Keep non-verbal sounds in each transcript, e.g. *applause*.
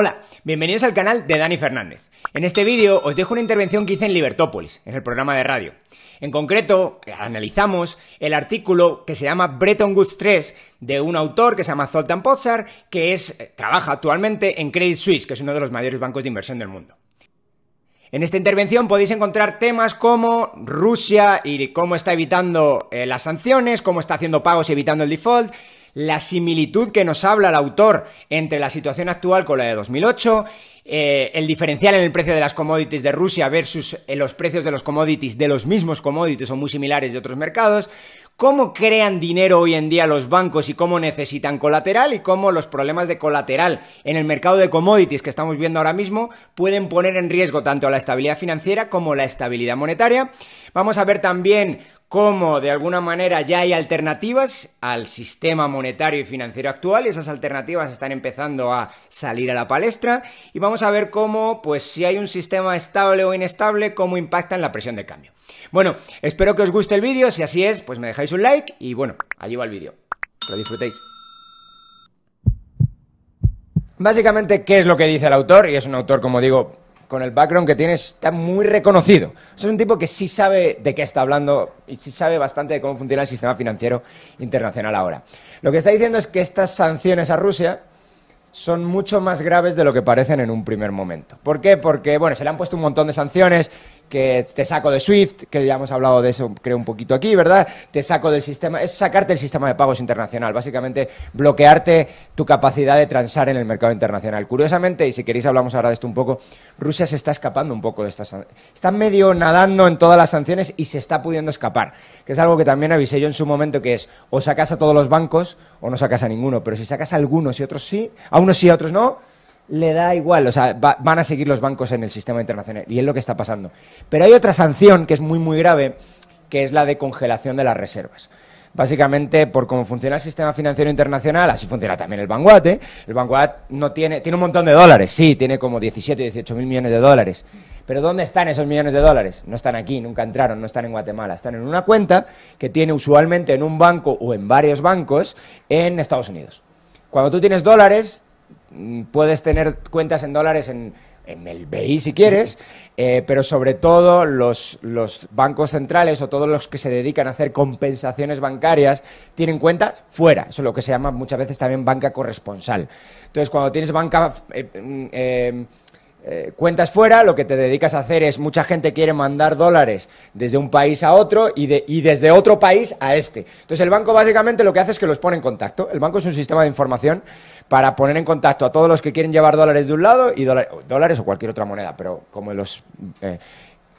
Hola, bienvenidos al canal de Dani Fernández. En este vídeo os dejo una intervención que hice en Libertópolis, en el programa de radio. En concreto, analizamos el artículo que se llama Bretton Woods 3 de un autor que se llama Zoltan Pozar, que es, eh, trabaja actualmente en Credit Suisse, que es uno de los mayores bancos de inversión del mundo. En esta intervención podéis encontrar temas como Rusia y cómo está evitando eh, las sanciones, cómo está haciendo pagos y evitando el default, la similitud que nos habla el autor entre la situación actual con la de 2008, eh, el diferencial en el precio de las commodities de Rusia versus eh, los precios de los commodities de los mismos commodities o muy similares de otros mercados, cómo crean dinero hoy en día los bancos y cómo necesitan colateral y cómo los problemas de colateral en el mercado de commodities que estamos viendo ahora mismo pueden poner en riesgo tanto la estabilidad financiera como la estabilidad monetaria. Vamos a ver también cómo de alguna manera ya hay alternativas al sistema monetario y financiero actual, y esas alternativas están empezando a salir a la palestra, y vamos a ver cómo, pues si hay un sistema estable o inestable, cómo impacta en la presión de cambio. Bueno, espero que os guste el vídeo, si así es, pues me dejáis un like y bueno, allí va el vídeo. lo disfrutéis. Básicamente, ¿qué es lo que dice el autor? Y es un autor, como digo, con el background que tienes está muy reconocido. Es un tipo que sí sabe de qué está hablando y sí sabe bastante de cómo funciona el sistema financiero internacional ahora. Lo que está diciendo es que estas sanciones a Rusia son mucho más graves de lo que parecen en un primer momento. ¿Por qué? Porque, bueno, se le han puesto un montón de sanciones que te saco de Swift, que ya hemos hablado de eso, creo, un poquito aquí, ¿verdad? Te saco del sistema, es sacarte el sistema de pagos internacional, básicamente bloquearte tu capacidad de transar en el mercado internacional. Curiosamente, y si queréis hablamos ahora de esto un poco, Rusia se está escapando un poco de estas Está medio nadando en todas las sanciones y se está pudiendo escapar, que es algo que también avisé yo en su momento, que es o sacas a todos los bancos o no sacas a ninguno, pero si sacas a algunos y otros sí, a unos sí, a otros no, le da igual, o sea, van a seguir los bancos en el sistema internacional y es lo que está pasando. Pero hay otra sanción que es muy, muy grave, que es la de congelación de las reservas. Básicamente, por cómo funciona el sistema financiero internacional, así funciona también el Banco ¿eh? El Banco no tiene, tiene un montón de dólares, sí, tiene como 17, 18 mil millones de dólares. Pero ¿dónde están esos millones de dólares? No están aquí, nunca entraron, no están en Guatemala. Están en una cuenta que tiene usualmente en un banco o en varios bancos en Estados Unidos. Cuando tú tienes dólares, puedes tener cuentas en dólares en, el BI si quieres, eh, pero sobre todo los, bancos centrales o todos los que se dedican a hacer compensaciones bancarias tienen cuentas fuera. Eso es lo que se llama muchas veces también banca corresponsal. Entonces, cuando tienes banca... Eh, mm, eh, cuentas fuera, lo que te dedicas a hacer es mucha gente quiere mandar dólares desde un país a otro y, de, y, desde otro país a este. Entonces el banco básicamente lo que hace es que los pone en contacto. El banco es un sistema de información para poner en contacto a todos los que quieren llevar dólares de un lado y dólares, o cualquier otra moneda, pero como los eh,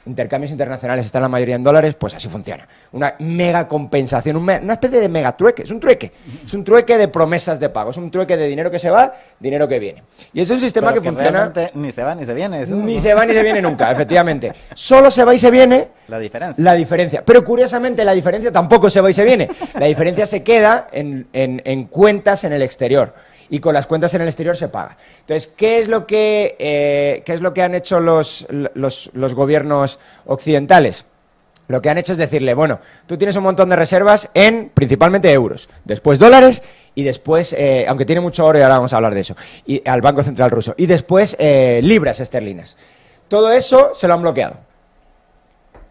intercambios internacionales están la mayoría en dólares, pues así funciona. Una mega compensación, una especie de mega trueque, es un trueque, es un trueque de promesas de pago, es un trueque de dinero que se va, dinero que viene. Y es un sistema que, funciona... Ni se va ni se viene. ni se va ni se viene nunca, efectivamente. Solo se va y se viene... La diferencia. La diferencia. Pero curiosamente la diferencia tampoco se va y se viene. La diferencia se queda en, en cuentas en el exterior y con las cuentas en el exterior se paga. Entonces, ¿qué es lo que, eh, ¿qué es lo que han hecho los, los, los gobiernos occidentales? Lo que han hecho es decirle, bueno, tú tienes un montón de reservas en principalmente euros, después dólares y después, eh, aunque tiene mucho oro y ahora vamos a hablar de eso, y, al Banco Central Ruso, y después eh, libras esterlinas. Todo eso se lo han bloqueado.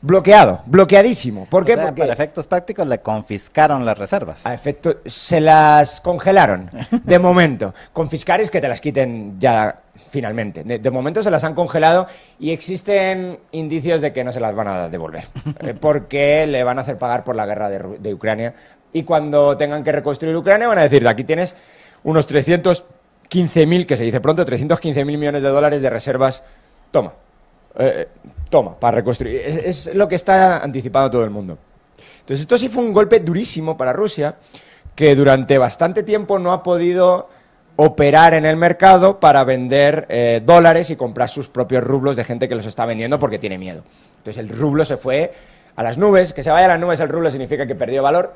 Bloqueado, bloqueadísimo. ¿Por qué? Porque para efectos prácticos le confiscaron las reservas. A efecto, se las congelaron, de momento. *laughs* Confiscar es que te las quiten ya finalmente. De, momento se las han congelado y existen indicios de que no se las van a devolver. *laughs* Eh, porque le van a hacer pagar por la guerra de, Ucrania. Y cuando tengan que reconstruir Ucrania van a decir, aquí tienes unos 315.000, que se dice pronto, 315.000 millones de dólares de reservas. Toma, eh, eh, toma, para reconstruir. Es, lo que está anticipando todo el mundo. Entonces, esto sí fue un golpe durísimo para Rusia, que durante bastante tiempo no ha podido operar en el mercado para vender eh, dólares y comprar sus propios rublos de gente que los está vendiendo porque tiene miedo. Entonces, el rublo se fue a las nubes, que se vaya a las nubes el rublo significa que perdió valor.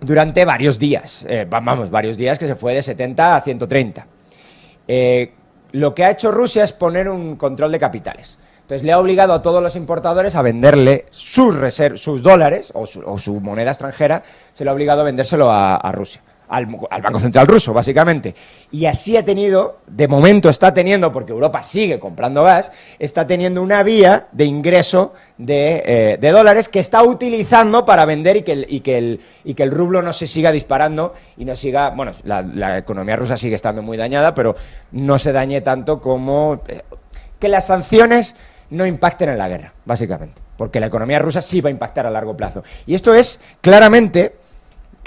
durante varios días, vamos, varios días que se fue de 70 a 130. Eh, lo que ha hecho Rusia es poner un control de capitales. Entonces le ha obligado a todos los importadores a venderle sus, sus dólares o su, moneda extranjera, se le ha obligado a vendérselo a Rusia al, Banco Central Ruso, básicamente. Y así ha tenido, de momento está teniendo, porque Europa sigue comprando gas, está teniendo una vía de ingreso eh, de, dólares que está utilizando para vender y que, el, y, que el, y que el rublo no se siga disparando y no siga. Bueno, la, economía rusa sigue estando muy dañada, pero no se dañe tanto como. Eh, que las sanciones no impacten en la guerra, básicamente. Porque la economía rusa sí va a impactar a largo plazo. Y esto es claramente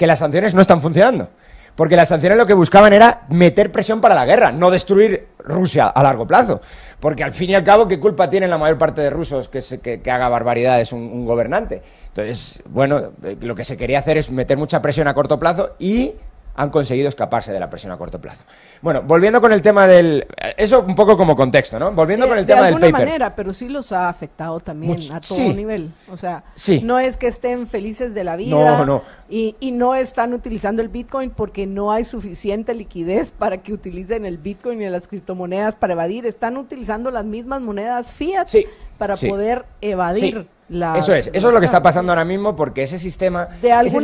que las sanciones no están funcionando. Porque las sanciones lo que buscaban era meter presión para la guerra, no destruir Rusia a largo plazo. Porque al fin y al cabo, ¿qué culpa tienen la mayor parte de rusos que, que, haga barbaridades un gobernante? Entonces, bueno, eh, lo que se quería hacer es meter mucha presión a corto plazo y han conseguido escaparse de la presión a corto plazo. Bueno, volviendo con el tema del... Eso un poco como contexto, ¿no? Volviendo eh, con el tema del paper. De alguna manera, pero sí los ha afectado también a todo nivel. O sea, no es que estén felices de la vida Y, y, no están utilizando el Bitcoin porque no hay suficiente liquidez para que utilicen el Bitcoin y las criptomonedas para evadir. Están utilizando las mismas monedas fiat para poder evadir eso es, eso es lo que está pasando ahora mismo porque ese sistema, de es un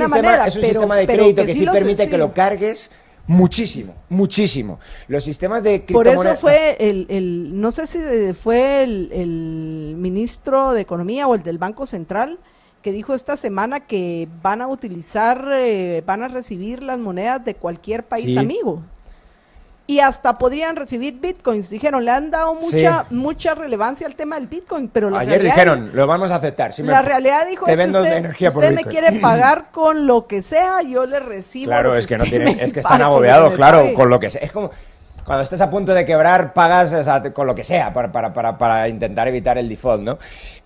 sistema de crédito que, sí, permite que lo cargues muchísimo, muchísimo. Los sistemas de Por eso fue el, el, no sé si fue el, ministro de Economía o el del Banco Central que dijo esta semana que van a utilizar, eh, van a recibir las monedas de cualquier país amigo y hasta podrían recibir bitcoins. Dijeron, le han dado mucha mucha relevancia al tema del bitcoin, pero la ayer dijeron, lo vamos a aceptar. Si la realidad dijo es que usted, me quiere pagar *laughs* con lo que sea, yo le recibo. Claro, es que no es que *laughs* están agobiados, claro, con lo que sea. Es como cuando estés a punto de quebrar, pagas con lo que sea para, para, intentar evitar el default, ¿no?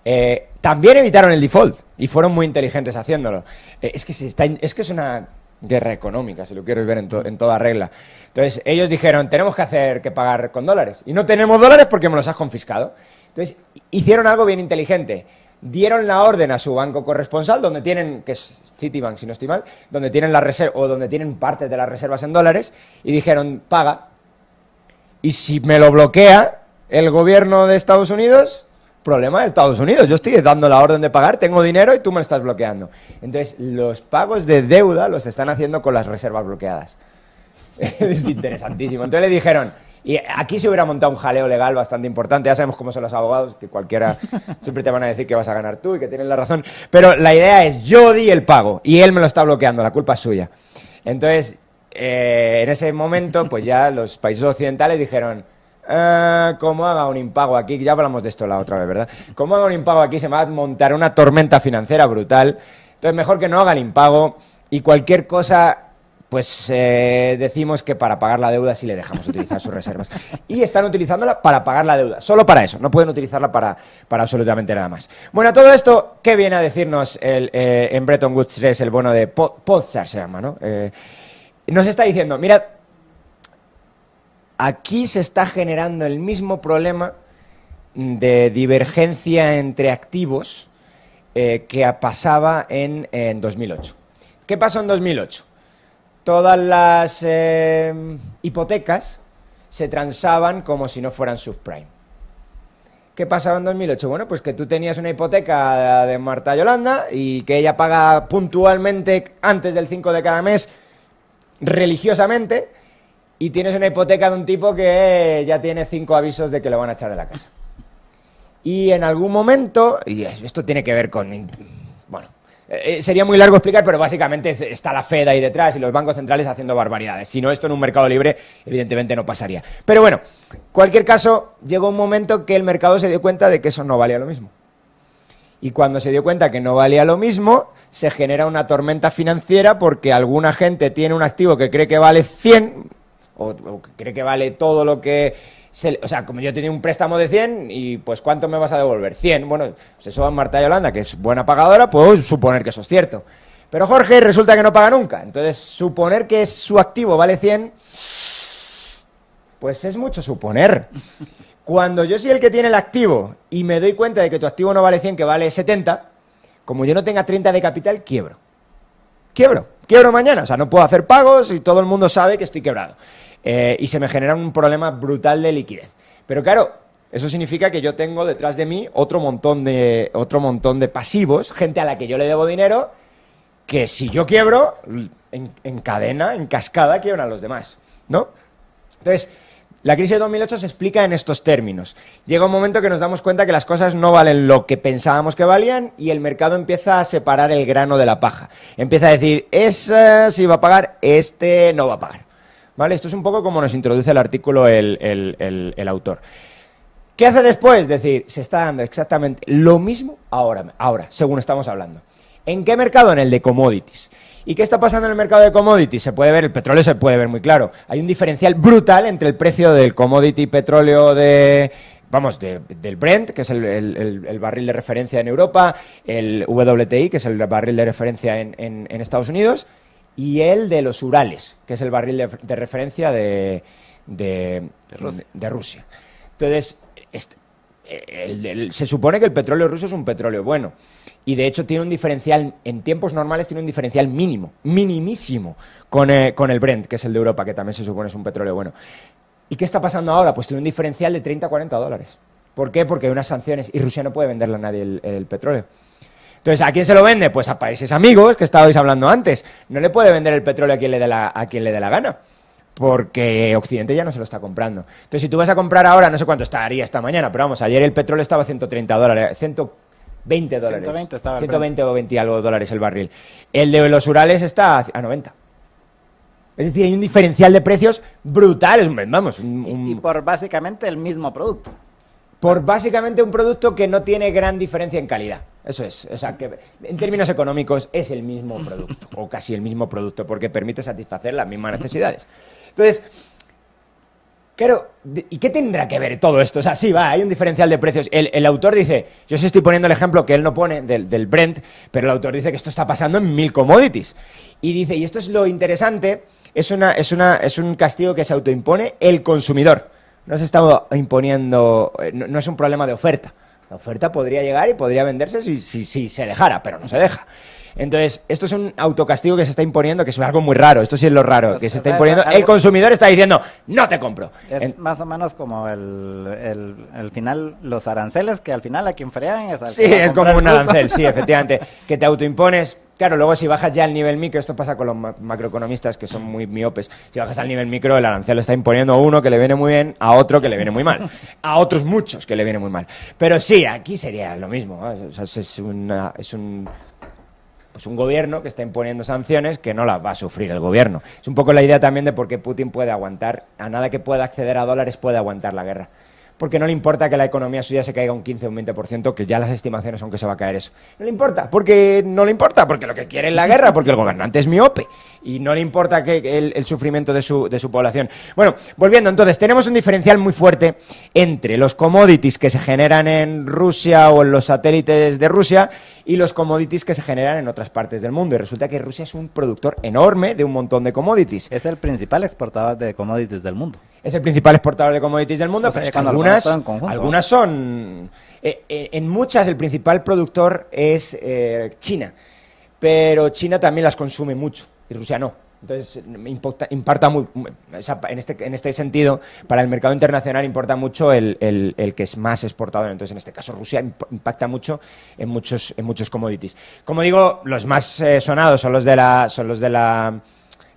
Eh, también evitaron el default y fueron muy inteligentes haciéndolo. Eh, es que si es que es una guerra económica, si lo quiero ver en, toda regla. Entonces, ellos dijeron, tenemos que hacer que pagar con dólares. Y no tenemos dólares porque me los has confiscado. Entonces, hicieron algo bien inteligente. Dieron la orden a su banco corresponsal, donde tienen, que es Citibank, si no estoy mal, donde tienen la reserva, o donde tienen parte de las reservas en dólares, y dijeron, paga. Y si me lo bloquea el gobierno de Estados Unidos, problema de Estados Unidos. Yo estoy dando la orden de pagar, tengo dinero y tú me estás bloqueando. Entonces, los pagos de deuda los están haciendo con las reservas bloqueadas. *laughs* es interesantísimo. Entonces le dijeron, y aquí se hubiera montado un jaleo legal bastante importante. Ya sabemos cómo son los abogados, que cualquiera siempre te van a decir que vas a ganar tú y que tienes la razón. Pero la idea es, yo di el pago y él me lo está bloqueando, la culpa es suya. Entonces, eh, en ese momento, pues ya los países occidentales dijeron, como haga un impago aquí, ya hablamos de esto la otra vez, ¿verdad? Como haga un impago aquí, se va a montar una tormenta financiera brutal. Entonces, mejor que no haga el impago y cualquier cosa, pues decimos que para pagar la deuda sí le dejamos utilizar sus reservas. Y están utilizándola para pagar la deuda, solo para eso, no pueden utilizarla para, absolutamente nada más. Bueno, todo esto, ¿qué viene a decirnos el, eh, en Bretton Woods 3, el bono de Podzar se llama, ¿no? nos está diciendo, mira, Aquí se está generando el mismo problema de divergencia entre activos eh, que pasaba en, 2008. ¿Qué pasó en 2008? Todas las eh, hipotecas se transaban como si no fueran subprime. ¿Qué pasaba en 2008? Bueno, pues que tú tenías una hipoteca de Marta Yolanda y que ella paga puntualmente antes del 5 de cada mes religiosamente y tienes una hipoteca de un tipo que ya tiene cinco avisos de que lo van a echar de la casa. Y en algún momento, y esto tiene que ver con... Bueno, eh, sería muy largo explicar, pero básicamente está la Fed ahí detrás y los bancos centrales haciendo barbaridades. Si no, esto en un mercado libre evidentemente no pasaría. Pero bueno, cualquier caso, llegó un momento que el mercado se dio cuenta de que eso no valía lo mismo. Y cuando se dio cuenta que no valía lo mismo, se genera una tormenta financiera porque alguna gente tiene un activo que cree que vale 100 o, cree que vale todo lo que... o sea, como yo tenía un préstamo de 100 y pues ¿cuánto me vas a devolver? 100. Bueno, pues eso a Marta y Holanda que es buena pagadora, puedo suponer que eso es cierto. Pero Jorge resulta que no paga nunca. Entonces, suponer que su activo vale 100, pues es mucho suponer. Cuando yo soy el que tiene el activo y me doy cuenta de que tu activo no vale 100, que vale 70, como yo no tenga 30 de capital, quiebro. Quiebro. Quiebro mañana. O sea, no puedo hacer pagos y todo el mundo sabe que estoy quebrado. Eh, y se me genera un problema brutal de liquidez. Pero claro, eso significa que yo tengo detrás de mí otro montón de, otro montón de pasivos, gente a la que yo le debo dinero, que si yo quiebro, en, cadena, en cascada, quiebran los demás, ¿no? Entonces, la crisis de 2008 se explica en estos términos. Llega un momento que nos damos cuenta que las cosas no valen lo que pensábamos que valían y el mercado empieza a separar el grano de la paja. Empieza a decir, ese sí va a pagar, este no va a pagar. Esto es un poco como nos introduce el artículo el, autor. ¿Qué hace después? Es decir, se está dando exactamente lo mismo ahora, ahora, según estamos hablando. ¿En qué mercado? En el de commodities. ¿Y qué está pasando en el mercado de commodities? Se puede ver, el petróleo se puede ver muy claro. Hay un diferencial brutal entre el precio del commodity petróleo de, vamos, del Brent, que es el, barril de referencia en Europa, el WTI, que es el barril de referencia en Estados Unidos, y el de los Urales, que es el barril de, referencia de, Rusia. Entonces, eh, se supone que el petróleo ruso es un petróleo bueno. Y de hecho tiene un diferencial, en tiempos normales tiene un diferencial mínimo, minimísimo, eh, con, el Brent, que es el de Europa, que también se supone es un petróleo bueno. ¿Y qué está pasando ahora? Pues tiene un diferencial de 30-40 dólares. ¿Por qué? Porque hay unas sanciones y Rusia no puede venderle a nadie el petróleo. Entonces, ¿a quién se lo vende? Pues a países amigos que estabais hablando antes. No le puede vender el petróleo a quien le dé la, a quien le dé la gana. Porque Occidente ya no se lo está comprando. Entonces, si tú vas a comprar ahora, no sé cuánto estaría esta mañana, pero vamos, ayer el petróleo estaba a 130 dólares, 120 dólares. 120, o 20 algo dólares el barril. El de los Urales está a 90. Es decir, hay un diferencial de precios brutal. vamos, un, y por básicamente el mismo producto por básicamente un producto que no tiene gran diferencia en calidad. Eso es, o sea, que en términos económicos es el mismo producto, o casi el mismo producto, porque permite satisfacer las mismas necesidades. Entonces, Claro, ¿y qué tendrá que ver todo esto? O sea, sí, va, hay un diferencial de precios. El, autor dice, yo sí estoy poniendo el ejemplo que él no pone del, Brent, pero el autor dice que esto está pasando en mil commodities. Y dice, y esto es lo interesante, es, es un castigo que se autoimpone el consumidor. Eh, no se está imponiendo, no, es un problema de oferta. La oferta podría llegar y podría venderse si, si, se dejara, pero no se deja. Entonces, esto es un autocastigo que se está imponiendo, que es algo muy raro, esto sí es lo raro, que se está imponiendo. El consumidor está diciendo, no te compro. Es más o menos como el, final, los aranceles, que al final a quien frean es al Sí, es como un arancel, sí, efectivamente, que te autoimpones Claro, luego si bajas ya al nivel micro, esto pasa con los macroeconomistas que son muy miopes, si bajas al nivel micro, el arancel está imponiendo a uno que le viene muy bien, a otro que le viene muy mal, *laughs* a otros muchos que le viene muy mal. Pero sí, aquí sería lo mismo. es, pues un gobierno que está imponiendo sanciones que no las va a sufrir el gobierno. Es un poco la idea también de por qué Putin puede aguantar, a nada que pueda acceder a dólares puede aguantar la guerra porque no le importa que la economía suya se caiga un 15 o un 20%, que ya las estimaciones son que se va a caer eso. No le importa, porque no le importa, porque lo que quiere es la guerra, porque el gobernante es miope y no le importa que el, el sufrimiento de su, de su población. Bueno, volviendo entonces, tenemos un diferencial muy fuerte entre los commodities que se generan en Rusia o en los satélites de Rusia y los commodities que se generan en otras partes del mundo. Y resulta que Rusia es un productor enorme de un montón de commodities. Es el principal exportador de commodities del mundo es el principal exportador de commodities del mundo, pero algunas, algunas son... Eh, eh, en muchas el principal productor es eh, China, pero China también las consume mucho y Rusia no. Entonces, mm, importa, este, en, este, sentido, para el mercado internacional importa mucho el, que es más exportador. Entonces, en este caso, Rusia impacta mucho en muchos, en muchos commodities. Como digo, los más sonados son los de son los de la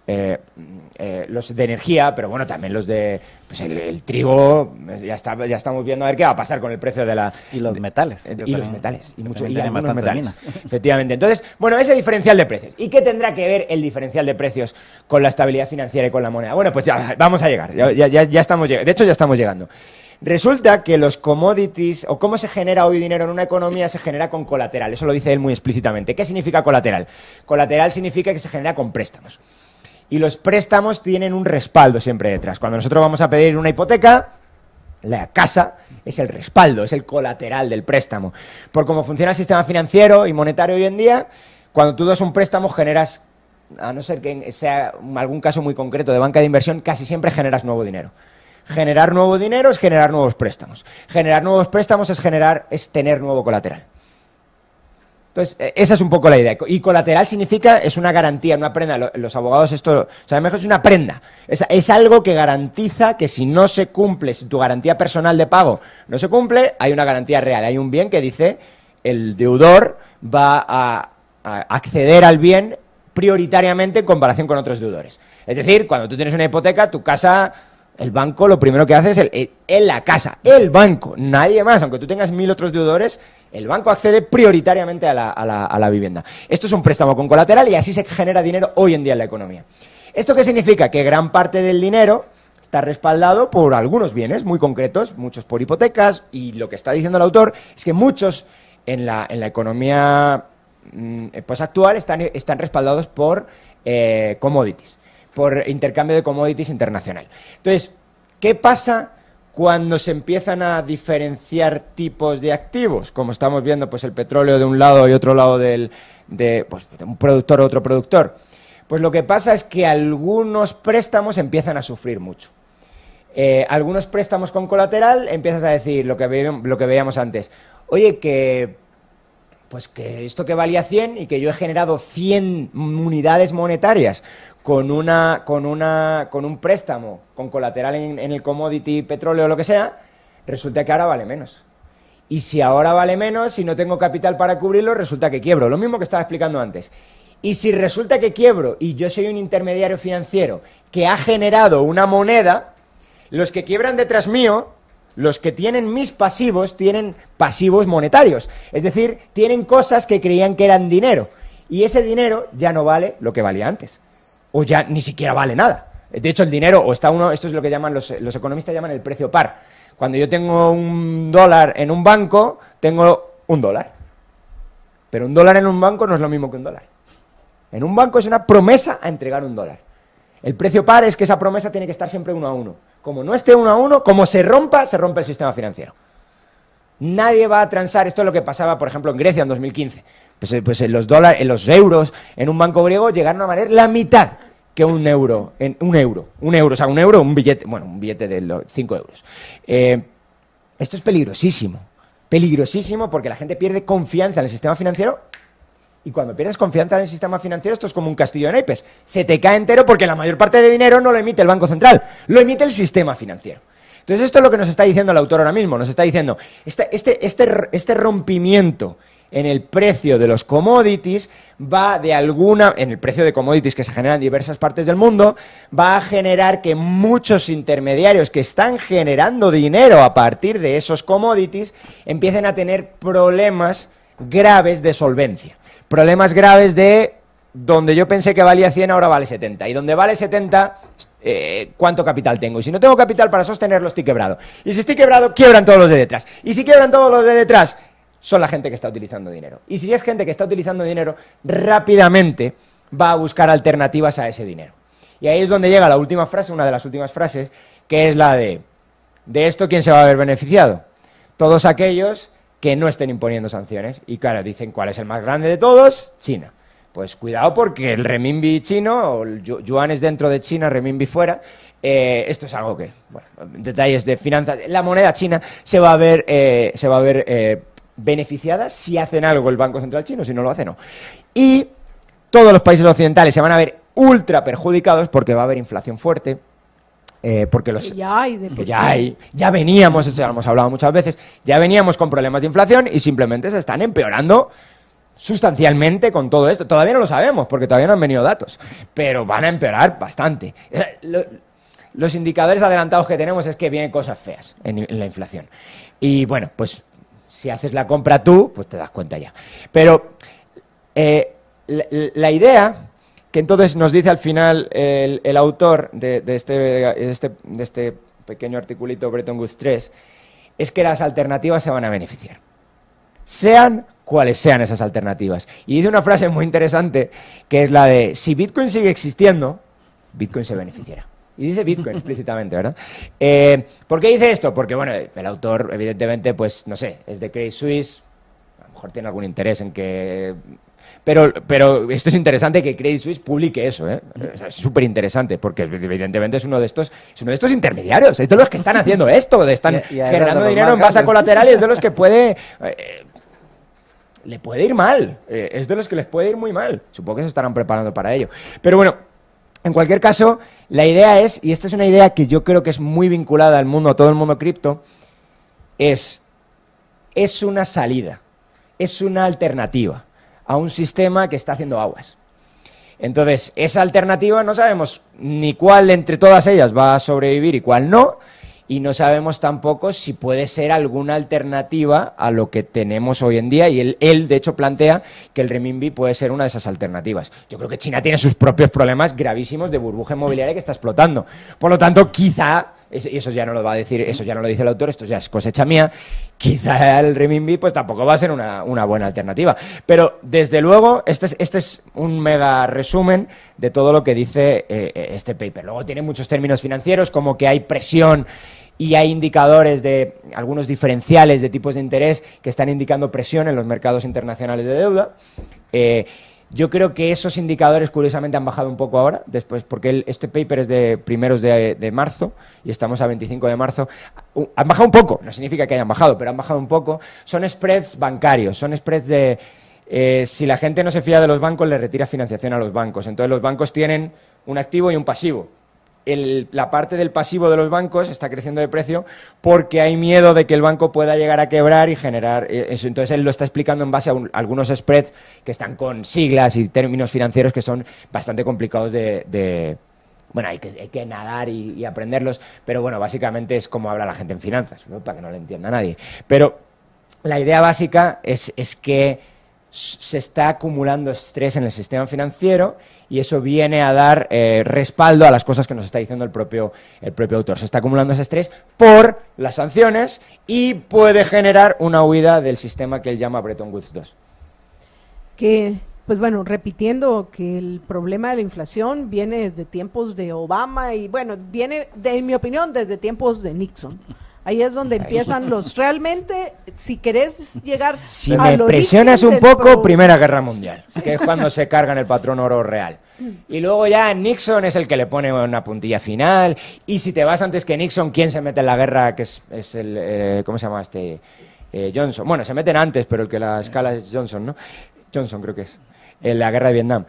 eh, mm, eh, los de energía, pero bueno, también los de pues, el, trigo, ya, estamos viendo a ver qué va a pasar con el precio de la... Y los eh, metales. y los metales, y muchos *laughs* *laughs* efectivamente. Entonces, bueno, ese diferencial de precios. ¿Y qué tendrá que ver el diferencial de precios con la estabilidad financiera y con la moneda? Bueno, pues ya vamos a llegar, de hecho ya estamos llegando. Resulta que los commodities, o cómo se genera hoy dinero en una economía, se genera con colateral. Eso lo dice él muy explícitamente. ¿Qué significa colateral? Colateral significa que se genera con préstamos y los préstamos tienen un respaldo siempre detrás. Cuando nosotros vamos a pedir una hipoteca, la casa es el respaldo, es el colateral del préstamo. Por cómo funciona el sistema financiero y monetario hoy en día, cuando tú das un préstamo generas, a no ser que sea algún caso muy concreto de banca de inversión, casi siempre generas nuevo dinero. Generar nuevo dinero es generar nuevos préstamos. Generar nuevos préstamos es generar es tener nuevo colateral. Entonces, e, esa es un poco la idea. Y colateral significa, es una garantía, una prenda. Los abogados esto, o sea, mejor es una prenda. Es, algo que garantiza que si no se cumple, si tu garantía personal de pago no se cumple, hay una garantía real. Hay un bien que dice el deudor va a, acceder al bien prioritariamente en comparación con otros deudores. Es decir, cuando tú tienes una hipoteca, tu casa el banco lo primero que hace es en la casa, el banco, nadie más. Aunque tú tengas mil otros deudores, el banco accede prioritariamente a la, vivienda. Esto es un préstamo con colateral y así se genera dinero hoy en día en la economía. ¿Esto qué significa? Que gran parte del dinero está respaldado por algunos bienes muy concretos, muchos por hipotecas, y lo que está diciendo el autor es que muchos en la, economía mm, pues, actual están, respaldados por eh, commodities, por intercambio de commodities internacional. Entonces, ¿qué pasa? cuando se empiezan a diferenciar tipos de activos, como estamos viendo, pues el petróleo de un lado y otro lado pues, de, un productor a otro productor, pues lo que pasa es que algunos préstamos empiezan a sufrir mucho. Eh, algunos préstamos con colateral empiezas a decir lo que, lo que veíamos antes. Oye, que pues que esto que valía 100 y que yo he generado 100 unidades monetarias con, una, con, una, con un préstamo, con colateral en, el commodity, petróleo o lo que sea, resulta que ahora vale menos. Y si ahora vale menos, y no tengo capital para cubrirlo, resulta que quiebro. Lo mismo que estaba explicando antes. Y si resulta que quiebro y yo soy un intermediario financiero que ha generado una moneda, los que quiebran detrás mío los que tienen mis pasivos tienen pasivos monetarios, es decir, tienen cosas que creían que eran dinero y ese dinero ya no vale lo que valía antes o ya ni siquiera vale nada. De hecho, el dinero o está uno, esto es lo que llaman los, los economistas llaman el precio par. Cuando yo tengo un dólar en un banco, tengo un dólar. Pero un dólar en un banco no es lo mismo que un dólar. En un banco es una promesa a entregar un dólar. El precio par es que esa promesa tiene que estar siempre uno a uno como no esté uno a uno, como se rompa, se rompe el sistema financiero. Nadie va a transar, esto es lo que pasaba, por ejemplo, en Grecia en 2015. Pues, eh, pues eh, los dólares, eh, los euros, en un banco griego llegaron a valer la mitad que un euro, en un euro, un euro, o sea, un euro, un billete, bueno, un billete de 5 euros. esto es peligrosísimo, peligrosísimo porque la gente pierde confianza en el sistema financiero y cuando pierdes confianza en el sistema financiero, esto es como un castillo de naipes. Se te cae entero porque la mayor parte de dinero no lo emite el Banco Central, lo emite el sistema financiero. Entonces, esto es lo que nos está diciendo el autor ahora mismo. Nos está diciendo, este, este, este, este rompimiento en el precio de los commodities va de alguna, en el precio de commodities que se generan en diversas partes del mundo, va a generar que muchos intermediarios que están generando dinero a partir de esos commodities empiecen a tener problemas graves de solvencia. Problemas graves de donde yo pensé que valía 100, ahora vale 70. Y donde vale 70, eh, ¿cuánto capital tengo? Y si no tengo capital para sostenerlo, estoy quebrado. Y si estoy quebrado, quiebran todos los de detrás. Y si quiebran todos los de detrás, son la gente que está utilizando dinero. Y si es gente que está utilizando dinero, rápidamente va a buscar alternativas a ese dinero. Y ahí es donde llega la última frase, una de las últimas frases, que es la de, ¿de esto quién se va a ver beneficiado? Todos aquellos que no estén imponiendo sanciones. Y claro, dicen cuál es el más grande de todos, China. Pues cuidado porque el renminbi chino, o el yuan es dentro de China, renminbi fuera, eh, esto es algo que, bueno, detalles de finanzas, la moneda china se va a ver, eh, se va a ver eh, beneficiada si hacen algo el Banco Central chino, si no lo hacen, no. Y todos los países occidentales se van a ver ultra perjudicados porque va a haber inflación fuerte, eh, porque los ya hay, ya hay, ya veníamos, esto ya lo hemos hablado muchas veces, ya veníamos con problemas de inflación y simplemente se están empeorando sustancialmente con todo esto. Todavía no lo sabemos porque todavía no han venido datos, pero van a empeorar bastante. Eh, los indicadores adelantados que tenemos es que vienen cosas feas en la inflación. Y bueno, pues si haces la compra tú, pues te das cuenta ya. Pero eh, la idea que entonces nos dice al final el, autor este, este, de, este, pequeño articulito Bretton Woods 3, es que las alternativas se van a beneficiar. Sean cuáles sean esas alternativas. Y dice una frase muy interesante, que es la de, si Bitcoin sigue existiendo, Bitcoin se beneficiará. Y dice Bitcoin *laughs* explícitamente, ¿verdad? Eh, ¿Por qué dice esto? Porque, bueno, el autor, evidentemente, pues, no sé, es de Credit Suisse, a lo mejor tiene algún interés en que pero, esto es interesante que Credit Suisse publique eso, ¿eh? Es súper interesante, porque evidentemente es uno de estos, uno de estos intermediarios, es de los que están haciendo esto, de están *laughs* generando dinero en base a colateral y es de los que *laughs* puede. Eh, le puede ir mal. Eh, es de los que les puede ir muy mal. Supongo que se estarán preparando para ello. Pero bueno, en cualquier caso, la idea es, y esta es una idea que yo creo que es muy vinculada al mundo, a todo el mundo cripto, es. Es una salida. Es una alternativa a un sistema que está haciendo aguas. Entonces, esa alternativa no sabemos ni cuál entre todas ellas va a sobrevivir y cuál no, y no sabemos tampoco si puede ser alguna alternativa a lo que tenemos hoy en día, y él, de hecho plantea que el renminbi puede ser una de esas alternativas. Yo creo que China tiene sus propios problemas gravísimos de burbuja inmobiliaria que está explotando. Por lo tanto, quizá y eso ya no lo va a decir, eso ya no lo dice el autor, esto ya es cosecha mía, quizá el renminbi pues tampoco va a ser una, buena alternativa. Pero desde luego, este es, este es, un mega resumen de todo lo que dice eh, eh, este paper. Luego tiene muchos términos financieros, como que hay presión y hay indicadores de algunos diferenciales de tipos de interés que están indicando presión en los mercados internacionales de deuda. Eh, yo creo que esos indicadores, curiosamente, han bajado un poco ahora, después, porque este paper es de primeros de, marzo y estamos a 25 de marzo. Uh, han bajado un poco, no significa que hayan bajado, pero han bajado un poco. Son spreads bancarios, son spreads de. Eh, si la gente no se fía de los bancos, le retira financiación a los bancos. Entonces, los bancos tienen un activo y un pasivo la parte del pasivo de los bancos está creciendo de precio porque hay miedo de que el banco pueda llegar a quebrar y generar eh, eso. Entonces él lo está explicando en base a, algunos spreads que están con siglas y términos financieros que son bastante complicados de, bueno, hay que, nadar y, aprenderlos, pero bueno, básicamente es como habla la gente en finanzas, para que no lo entienda nadie. Pero la idea básica es que se está acumulando estrés en el sistema financiero y eso viene a dar eh, respaldo a las cosas que nos está diciendo el propio, el propio autor. Se está acumulando ese estrés por las sanciones y puede generar una huida del sistema que él llama Bretton Woods II. Que, pues bueno, repitiendo que el problema de la inflación viene de tiempos de Obama y bueno, viene, de, en mi opinión, desde tiempos de Nixon. Ahí es donde empiezan los realmente, si querés llegar si me presionas un poco, Primera Guerra Mundial, que es cuando se carga en el patrón oro real. Y luego ya Nixon es el que le pone una puntilla final. Y si te vas antes que Nixon, ¿quién se mete en la guerra? Que es, el, eh, ¿cómo se llama este? Eh, Johnson. Bueno, se meten antes, pero el que la escala es Johnson, ¿no? Johnson creo que es. En la guerra de Vietnam.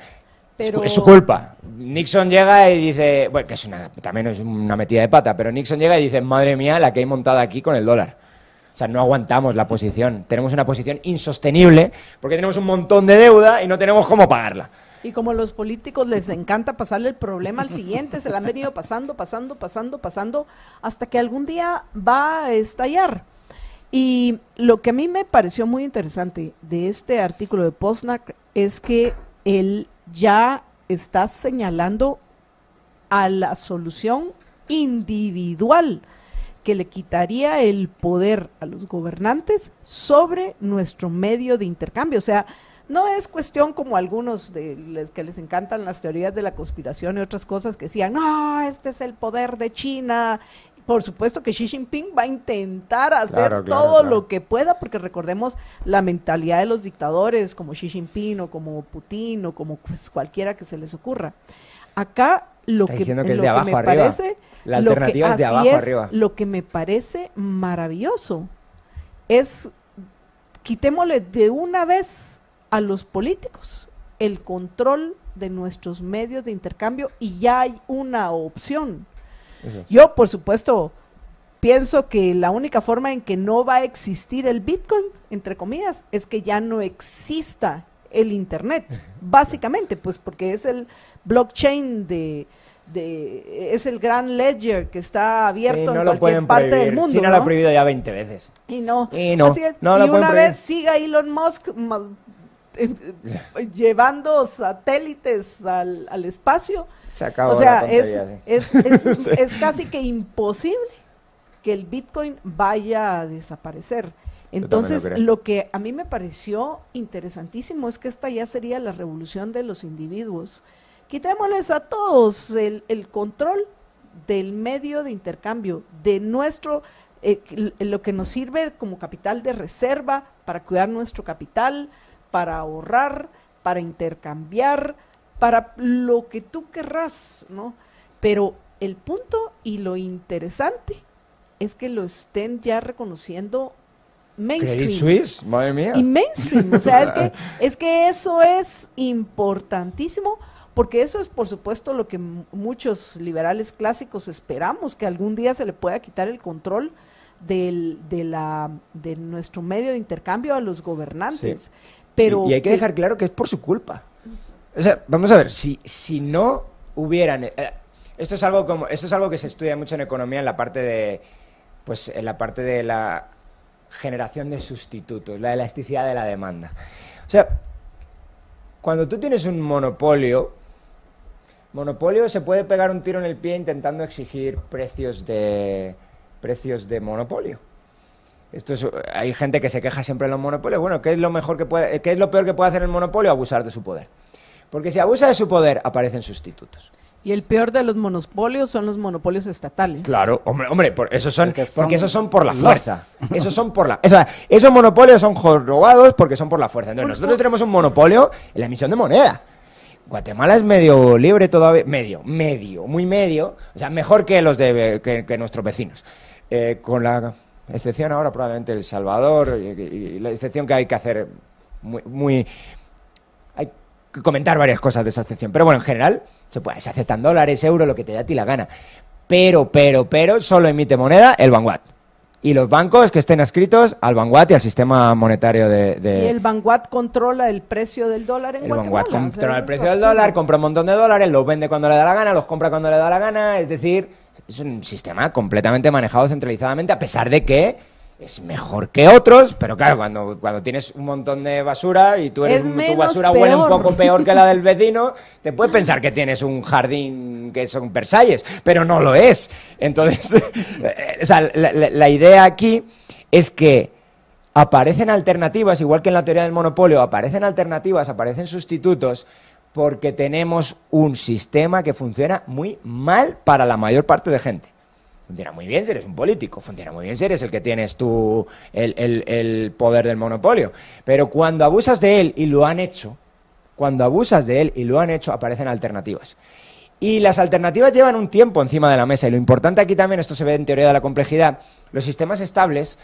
Es su culpa. Nixon llega y dice, bueno, que es una, también es una metida de pata, pero Nixon llega y dice, madre mía, la que hay montada aquí con el dólar. O sea, no aguantamos la posición. Tenemos una posición insostenible porque tenemos un montón de deuda y no tenemos cómo pagarla. Y como a los políticos les encanta pasarle el problema al siguiente, se la han venido pasando, pasando, pasando, pasando, hasta que algún día va a estallar. Y lo que a mí me pareció muy interesante de este artículo de Posnak es que él ya estás señalando a la solución individual que le quitaría el poder a los gobernantes sobre nuestro medio de intercambio. O sea, no es cuestión como algunos de que les encantan las teorías de la conspiración y otras cosas que decían, no, este es el poder de China por supuesto que Xi Jinping va a intentar hacer todo lo que pueda, porque recordemos la mentalidad de los dictadores como Xi Jinping o como Putin o como pues, cualquiera que se les ocurra. Acá lo que, me parece, la es de abajo arriba. Lo que me parece maravilloso es quitémosle de una vez a los políticos el control de nuestros medios de intercambio y ya hay una opción yo, por supuesto, pienso que la única forma en que no va a existir el Bitcoin, entre comillas, es que ya no exista el Internet, *laughs* básicamente, pues porque es el blockchain de, de, es el gran ledger que está abierto en cualquier parte del mundo. China ¿no? lo ha prohibido ya 20 veces. Y no. Y no. y una vez siga Elon Musk llevando satélites al, espacio. o sea, es, es, casi que imposible que el Bitcoin vaya a desaparecer. Entonces, lo, que a mí me pareció interesantísimo es que esta ya sería la revolución de los individuos. Quitémosles a todos el, el control del medio de intercambio, de nuestro, eh, lo que nos sirve como capital de reserva para cuidar nuestro capital, para ahorrar, para intercambiar, para lo que tú querrás, ¿no? Pero el punto y lo interesante es que lo estén ya reconociendo mainstream. madre mía. Y mainstream, o sea, es que, *laughs* es que eso es importantísimo porque eso es por supuesto lo que muchos liberales clásicos esperamos, que algún día se le pueda quitar el control del, de, la, de nuestro medio de intercambio a los gobernantes y, hay que, dejar claro que es por su culpa. O sea, vamos a ver, si, no hubieran... Eh, esto, es algo como, esto es algo que se estudia mucho en economía en la parte de... Pues en la parte de la generación de sustitutos, la elasticidad de la demanda. O sea, cuando tú tienes un monopolio, monopolio se puede pegar un tiro en el pie intentando exigir precios de precios de monopolio. Esto es, hay gente que se queja siempre de los monopolios. Bueno, ¿qué es lo mejor que puede, es lo peor que puede hacer el monopolio? Abusar de su poder. Porque si abusa de su poder, aparecen sustitutos. Y el peor de los monopolios son los monopolios estatales. Claro, hombre, hombre, esos son, porque, esos son por la fuerza. *laughs* Esos son por la, esos monopolios son jorobados porque son por la fuerza. Entonces, nosotros tenemos un monopolio en la emisión de moneda. Guatemala es medio libre todavía, medio, medio, muy medio, o sea, mejor que los de nuestros vecinos. Eh, con la excepción ahora probablemente El Salvador, y, la excepción que hay que hacer muy, Hay que comentar varias cosas de esa excepción, pero bueno, en general se, puede, se aceptan dólares, euros, lo que te da a ti la gana. Pero, pero, pero, solo emite moneda el Vanguard. Y los bancos que estén adscritos al Vanguard y al sistema monetario de... ¿Y el Vanguard controla el precio del dólar en el Guatemala? El Vanguard controla el precio del dólar, compra un montón de dólares, los vende cuando le da la gana, los compra cuando le da la gana, es decir es un sistema completamente manejado centralizadamente, a pesar de que es mejor que otros, pero claro, cuando, tienes un montón de basura y tú eres, tu basura huele un poco peor que la del vecino, te puedes pensar que tienes un jardín que son Versalles, pero no lo es. Entonces, *laughs* o sea, la idea aquí es que aparecen alternativas, igual que en la teoría del monopolio, aparecen alternativas, aparecen sustitutos, porque tenemos un sistema que funciona muy mal para la mayor parte de gente. Funciona muy bien si eres un político, funciona muy bien si eres el que tienes tú el, poder del monopolio. Pero cuando abusas de él y lo han hecho, cuando abusas de él y lo han hecho, aparecen alternativas. Y las alternativas llevan un tiempo encima de la mesa. Y lo importante aquí también, esto se ve en teoría de la complejidad, los sistemas estables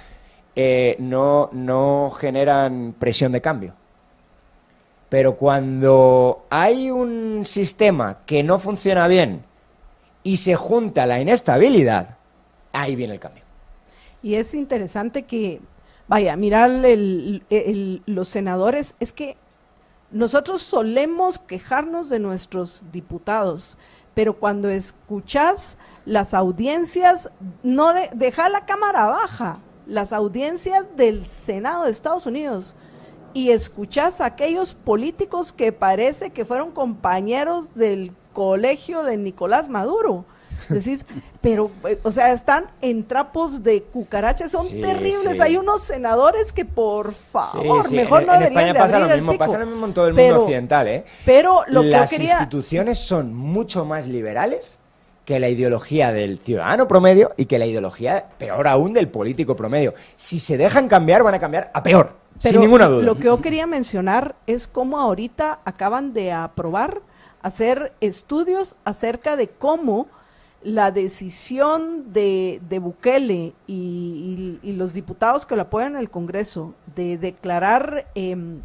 eh, no generan presión de cambio. Pero cuando hay un sistema que no funciona bien y se junta la inestabilidad, ahí viene el cambio. Y es interesante que, vaya, mirar los senadores, es que nosotros solemos quejarnos de nuestros diputados, pero cuando escuchas las audiencias, no deja la cámara baja, las audiencias del Senado de Estados Unidos y escuchás a aquellos políticos que parece que fueron compañeros del colegio de Nicolás Maduro. *laughs* Decís, pero, eh, o sea, están en trapos de cucarachas, son terribles. Hay unos senadores que, por favor, mejor no en deberían España pasa lo mismo, pasa lo mismo en todo el mundo occidental, ¿eh? Pero Las instituciones son mucho más liberales que la ideología del ciudadano promedio y que la ideología, peor aún, del político promedio. Si se dejan cambiar, van a cambiar a peor. Sin ninguna duda. Lo que yo quería mencionar es cómo ahorita acaban de aprobar hacer estudios acerca de cómo la decisión de, de Bukele y, los diputados que lo apoyan en el Congreso de declarar em,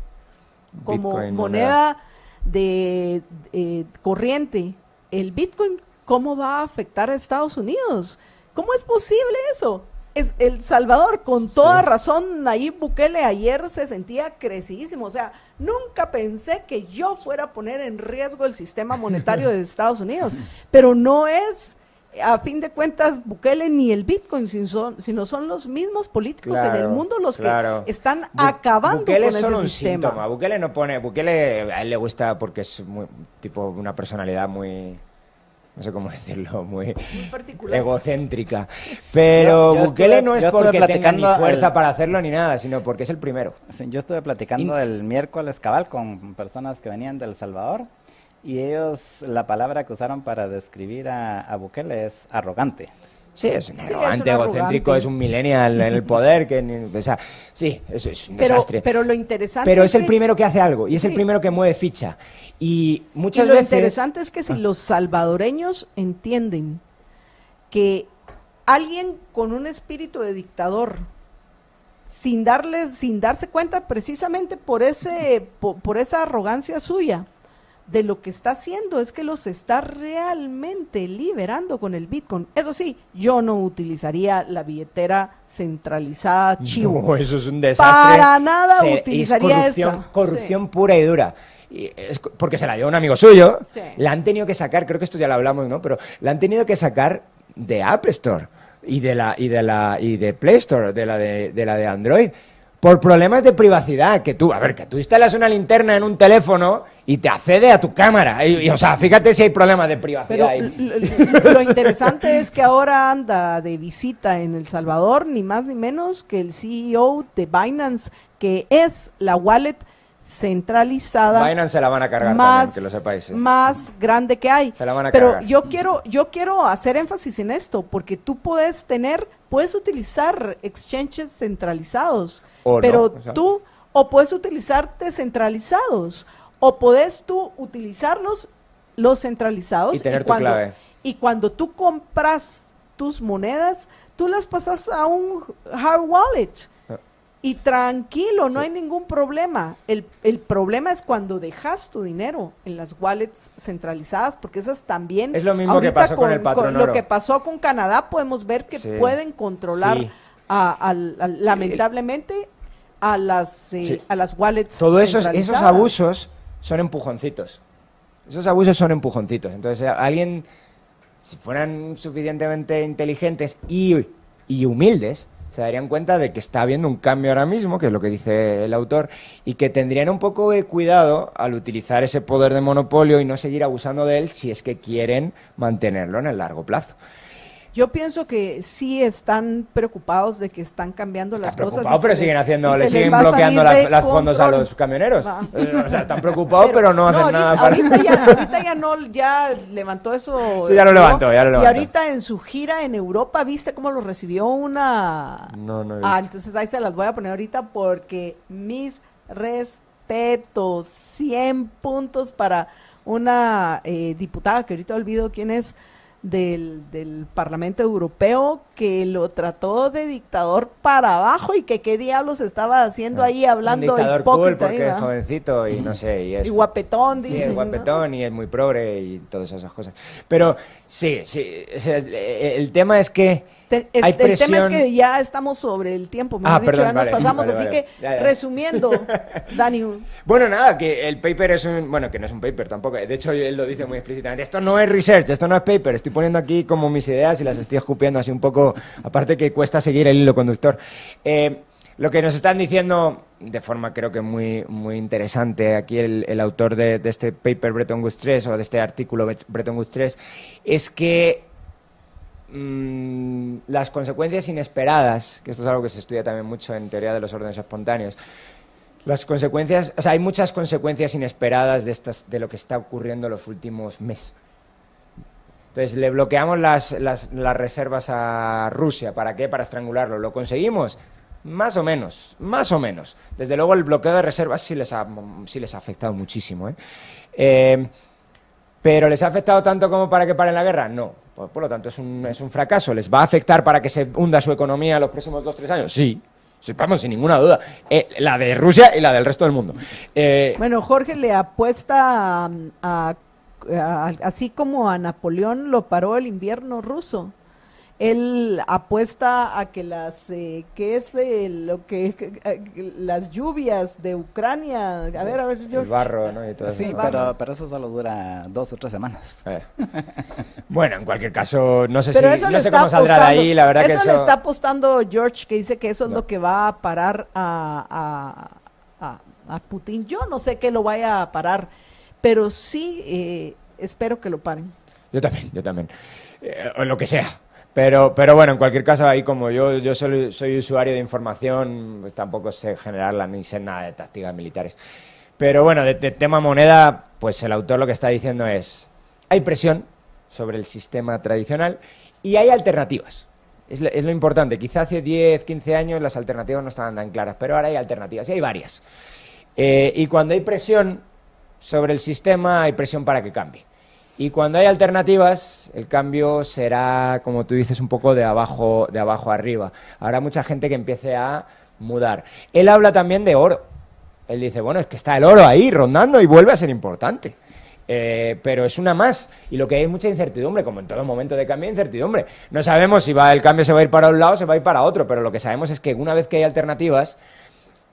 como moneda, de eh, corriente el Bitcoin, ¿cómo va a afectar a Estados Unidos? ¿Cómo es posible eso? es El Salvador, con toda razón, Nayib Bukele ayer se sentía crecidísimo. O sea, nunca pensé que yo fuera a poner en riesgo el sistema monetario de *laughs* Estados Unidos. Pero no es, a fin de cuentas, Bukele ni el Bitcoin, sino son los mismos políticos en el mundo los que están acabando Bukele con sistema. Bukele no pone, Bukele a él le gusta porque es tipo una personalidad muy no sé cómo *laughs* decirlo, muy, egocéntrica. Pero Bukele no es porque tenga ni fuerza para hacerlo ni nada, sino porque es el primero. Yo estuve platicando el miércoles cabal con personas que venían de Salvador y ellos la palabra que usaron para describir a Bukele es arrogante. Sí, es un arrogante, egocéntrico, es un millennial en el poder, que sí, eso es un pero, desastre. Pero lo interesante Pero es, el primero que hace algo y es el primero que mueve ficha. Y muchas veces. lo interesante es que si ah. los salvadoreños entienden que alguien con un espíritu de dictador sin darles sin darse cuenta precisamente por ese por esa arrogancia suya de lo que está haciendo es que los está realmente liberando con el Bitcoin. Eso sí, yo no utilizaría la billetera centralizada chivo. No, *laughs* eso es un desastre. Para nada utilizaría eso. corrupción, Corrupción pura y dura. porque se la dio un amigo suyo. La han tenido que sacar, creo que esto ya lo hablamos, ¿no? Pero la han tenido que sacar de Apple Store y de la y de la y de Play Store, de la de, de la de Android por problemas de privacidad, que tú, a ver, que tú instalas una linterna en un teléfono y te accede a tu cámara. o sea, fíjate si hay problemas de privacidad. Pero, lo interesante es que ahora anda de visita en El Salvador, ni más ni menos que el CEO de Binance, que es la wallet centralizada. Binance se la van a cargar más, Más grande que hay. Pero yo quiero, yo quiero hacer énfasis en esto, porque tú puedes tener, puedes utilizar exchanges centralizados, pero tú, o puedes utilizar descentralizados o podés tú utilizarlos los centralizados y, tener cuando, tu y cuando tú compras tus monedas, tú las pasas a un hard wallet. Ah. Y tranquilo, no hay ningún problema. El, el, problema es cuando dejas tu dinero en las wallets centralizadas, porque esas también... Es lo mismo que pasó con, el patrón Lo que pasó con Canadá, podemos ver que pueden controlar, lamentablemente, a las, eh, a las wallets Todo Todos esos abusos son empujoncitos. Esos abusos son empujoncitos. Entonces, eh, alguien, si fueran suficientemente inteligentes y, y humildes, se darían cuenta de que está habiendo un cambio ahora mismo, que es lo que dice el autor, y que tendrían un poco de cuidado al utilizar ese poder de monopolio y no seguir abusando de él si es que quieren mantenerlo en el largo plazo. Yo pienso que sí están preocupados de que están cambiando las cosas. Pero siguen haciendo, le siguen bloqueando las, fondos a los camioneros. Ah. Eh, o sea, están *laughs* preocupados, pero, no, hacen nada para. *laughs* Ahorita ya, no, ya levantó eso. Sí, ya lo levantó, ya lo levantó. Y ahorita en su gira en Europa, ¿viste cómo lo recibió una. No, no. Ah, entonces ahí se las voy a poner ahorita porque mis respetos, 100 puntos para una eh, diputada que ahorita olvido quién es del, del Parlamento Europeo que lo trató de dictador para abajo y que qué diablos estaba haciendo ah, ahí hablando un dictador porque ¿eh? es jovencito y no sé. Y, es, guapetón, dice. Sí, guapetón y es muy progre y todas esas cosas. Pero sí, sí, el tema es que El tema es que ya estamos sobre el tiempo, me ah, perdón, ya nos pasamos, así que resumiendo, *laughs* Dani. Bueno, nada, que el paper es un... Bueno, que no es un paper tampoco, de hecho él lo dice muy explícitamente, esto no es research, esto no es paper, estoy poniendo aquí como mis ideas y las estoy escupiendo así un poco aparte que cuesta seguir el hilo conductor. Eh, lo que nos están diciendo de forma creo que muy, interesante aquí el, autor de, este paper Bretton Woods 3 o de este artículo Bretton Woods 3 es que mm, las consecuencias inesperadas, que esto es algo que se estudia también mucho en teoría de los órdenes espontáneos, las consecuencias, hay muchas consecuencias inesperadas de, de lo que está ocurriendo en los últimos meses. Entonces le bloqueamos las, las, reservas a Rusia. ¿Para qué? Para estrangularlo. ¿Lo conseguimos? Más o menos, más o menos. Desde luego el bloqueo de reservas sí les ha, les ha afectado muchísimo. ¿eh? ¿eh? pero ¿les ha afectado tanto como para que paren la guerra? No. Por, lo tanto, es un, es un, fracaso. ¿Les va a afectar para que se hunda su economía los próximos dos, tres años? Sí. vamos, sin ninguna duda. Eh, la de Rusia y la del resto del mundo. Eh, bueno, Jorge le apuesta a eh, así como a Napoleón lo paró el invierno ruso. Él apuesta a que las eh, que es eh, lo que, las lluvias de Ucrania, el barro, ¿no? sí, Pero, eso solo dura dos o tres semanas. *laughs* bueno, en cualquier caso, no sé si no sé cómo saldrá de ahí, la verdad eso que eso le está apostando George que dice que eso es lo que va a parar a, a Putin. Yo no sé qué lo vaya a parar pero sí eh, espero que lo paren. Yo también, yo también. Eh, o lo que sea. Pero, pero bueno, en cualquier caso, ahí como yo, yo soy, usuario de información, pues tampoco sé generarla ni sé nada de tácticas militares. Pero bueno, de, tema moneda, pues el autor lo que está diciendo es, hay presión sobre el sistema tradicional y hay alternativas. Es lo, es importante. Quizá hace 10, 15 años las alternativas no estaban tan claras, pero ahora hay alternativas y hay varias. Eh, y cuando hay presión, sobre el sistema hay presión para que cambie. Y cuando hay alternativas, el cambio será, como tú dices, un poco de abajo, de abajo arriba. Habrá mucha gente que empiece a mudar. Él habla también de oro. Él dice, bueno, es que está el oro ahí rondando y vuelve a ser importante. Eh, pero es una más. Y lo que hay es mucha incertidumbre, como en todo momento de cambio, incertidumbre. No sabemos si va, el cambio se va a ir para un lado o se va a ir para otro, pero lo que sabemos es que una vez que hay alternativas,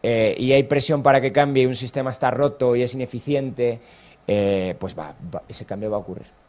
eh, y hay presión para que cambie, un sistema está roto y es ineficiente, eh, pues va, ese cambio va a ocurrir.